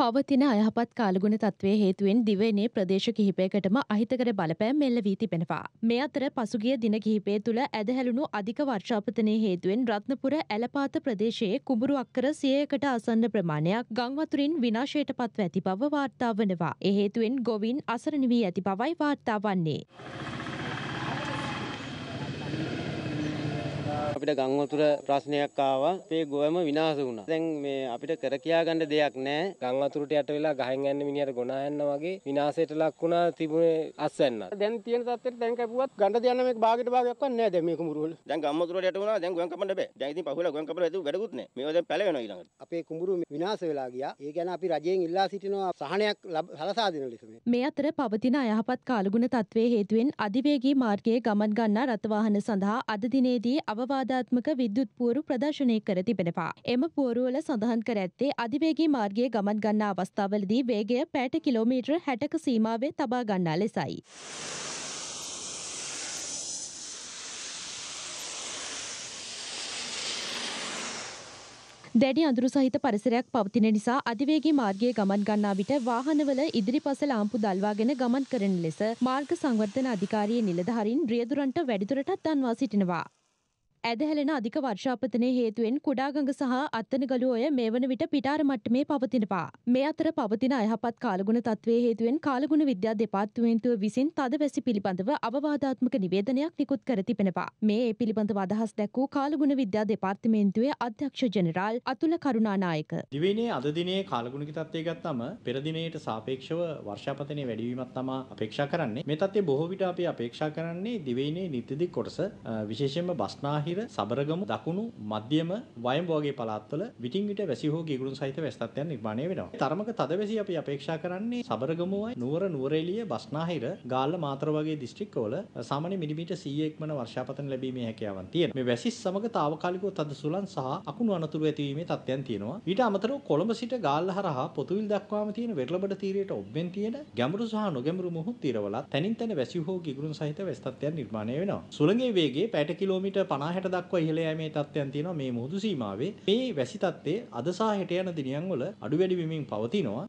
පවතින අයහපත් කාලගුණ තත්වය හේතුවෙන් දිවයිනේ ප්‍රදේශ කිහිපයකටම අහිතකර බලපෑම් මෙල්ල වී තිබෙනවා. මේ අතර පසුගිය දින කිහිපය තුළ ඇදහැලුණු අධික වර්ෂාපතනය හේතුවෙන් රත්නපුර ඇලපාත ප්‍රදේශයේ කුඹුරු අක්කර සියයකට අසන්න ප්‍රමාණයක් ගංවතුරින් විනාශයට පත්ව ඇති බව වාර්තා වනවා. එහේතුවෙන් ගොවින් අසරණ වී ඇති බවයි වාර්තා වන්නේ. අපිට ගංවතුර ප්‍රශ්නයක් ආවා. අපේ ගොයම විනාශ වුණා. දැන් මේ අපිට කර කියා ගන්න දෙයක් නැහැ. ගංවතුරට යට වෙලා ගහෙන් යන්න මිනිහට ගොනා යන්න වගේ විනාශයට ලක් වුණා තිබුණේ අස්වැන්න. දැන් තියෙන තත්ත්වෙට දැන් කැපුවත් ගන්න දෙන්න මේක භාගයට භාගයක්වත් නැහැ දැන් මේක මුරුවල. දැන් ගංවතුරට යට වුණා. දැන් ගොයන් කපන්න බෑ. දැන් ඉතින් පහුවලා ගොයන් කපලා ඇතුව වැඩකුත් නැහැ. මේවා දැන් පැල වෙනවා ඊළඟට. අපේ කුඹුරු විනාශ වෙලා ගියා. ඒ ගැන අපි රජයෙන් ඉල්ලා සිටිනවා සහනයක් සලසා දෙන ලෙස. මේ අතර පවතින අයහපත් කාලගුණ තත්ත්වයේ හේතුවෙන් අධිවේගී මාර්ගයේ ගමන් ගන්නා රථවාහන සඳහා අද දිනේදී අවවාද විවාදාත්මක විද්‍යුත් පුවරු ප්‍රදර්ශනය කර තිබෙනවා. එම පුවරුවල සඳහන් කර ඇත්තේ අධිවේගී මාර්ගයේ ගමන් ගන්නා අවස්ථාවලදී වේගය පැට කිලෝමීටර් 60ක සීමාවේ තබා ගන්නා ලෙසයි. දැඩි අඳුරු සහිත පරිසරයක් පවතින නිසා අධිවේගී මාර්ගයේ ගමන් ගන්නා විට වාහනවල ඉදිරිපස ලාම්පු දල්වාගෙන ගමන් කරන ලෙස මාර්ග සංවර්ධන අධිකාරියේ නිලධාරීන් රියදුරන්ට වැඩිදුරටත් දන්වා සිටිනවා. ඇදහැලෙන අධික වර්ෂාපතනය හේතුවෙන් කුඩාගඟ සහ අත්තනගලුවය මේ වන විට පිටාර මට්ටමේ පවතිනවා. මේ අතර පවතින අයහපත් කාලගුණ තත්වය හේතුවෙන් කාලගුණ විද්‍යා දෙපාර්තමේන්තුව විසින් තද වැසි පිළිබඳව අවවාධාත්මක නිවේදනයක් නිකුත් කර තිබෙනවා. මේ ඒ පිළිබඳව අදහස් දැක්වූ කාලගුණ විද්‍යා දෙපාර්තමේන්තුවේ අධ්‍යක්ෂ ජෙනරාල් අතුල කරුණානායක. දිවයිනේ අද දිනේ කාලගුණික තත්ත්වය ගත්තම පෙර දිනයට සාපේක්ෂව වර්ෂාපතනය වැඩිවීමක් තමා අපේක්ෂා කරන්නේ. මේ තත්ත්වය බොහෝ විට අපි අපේක්ෂා කරන්නේ දිවයිනේ නිත්‍යදික් කොටස විශේෂයෙන්ම බස්නාහි බටහිර සබරගමු දකුණු මධ්‍යම වයඹ වගේ පළාත්වල විටින් විට වැසි හෝ ගිගුරුන් සහිත වැසි තත්ත්වයන් නිර්මාණය වෙනවා. තරමක තදවැසි අපි අපේක්ෂා කරන්නේ සබරගමුවයි නුවර නුවරඑළිය බස්නාහිර ගාල්ල මාතර වගේ දිස්ත්‍රික්කවල සාමාන්‍ය මිලිමීටර් 100 ක්මන වර්ෂාපතන ලැබීමේ හැකියාවන් තියෙනවා. මේ වැසි සමග తాවකාලිකව තද සුළං සහ අකුණු අනතුරු ඇතිවීමේ තත්ත්වයන් තියෙනවා. ඊට අමතරව කොළඹ සිට ගාල්ල හරහා පොතුවිල් දක්වාම තියෙන වෙරළබඩ තීරයට ඔබ්බෙන් තියෙන ගැඹුරු සහ නොගැඹුරු මුහුත් තීරවල තනින් තන වැසි හෝ ගිගුරුන් සහිත වැසි තත්ත්වයන් නිර්මාණය වෙනවා. සුළඟේ වේගය පැයට කිලෝමීටර් 50 60 දක්වා ඉහළ යෑමේ තත්ත්වයන් තියෙනවා මේ මුහුදු සීමාවේ. මේ වැසි තත්ත්වයේ අද සහ හෙට යන දිනයන් වල අඩු වැඩි වෙමින් පවතිනවා.